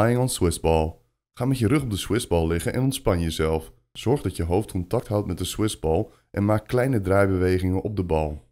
Lying on Swissball. Ga met je rug op de Swissball liggen en ontspan jezelf. Zorg dat je hoofd contact houdt met de Swissball en maak kleine draaibewegingen op de bal.